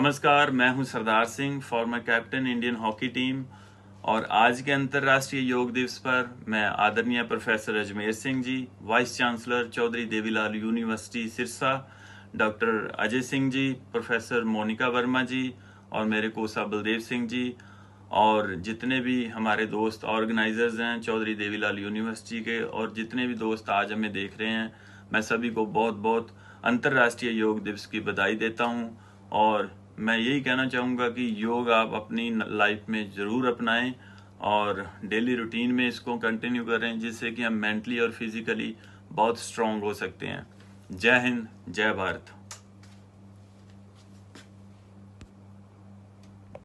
नमस्कार मैं हूं Sardar Singh former captain Indian hockey team और आज के अंतर्राष्ट्रीय योग दिवस पर मैं आदरणीय professor Ajmer Singh ji vice chancellor Chaudhary Devilal university Sirsa doctor Ajay Singh ji professor Monika Verma ji और मेरे कोसा बलदेव सिंह जी और जितने भी हमारे दोस्त ऑर्गेनाइजर्स हैं चौधरी देवीलाल यूनिवर्सिटी के और जितने भी दोस्त आज हमें देख रहे हैं मैं सभी को बहुत बहुत अंतर्राष्ट्रीय योग दिवस की बधाई देता हूँ और मैं यही कहना चाहूँगा कि योग आप अपनी लाइफ में ज़रूर अपनाएं और डेली रूटीन में इसको कंटिन्यू करें जिससे कि हम मेंटली और फिज़िकली बहुत स्ट्रॉन्ग हो सकते हैं जय हिंद जय भारत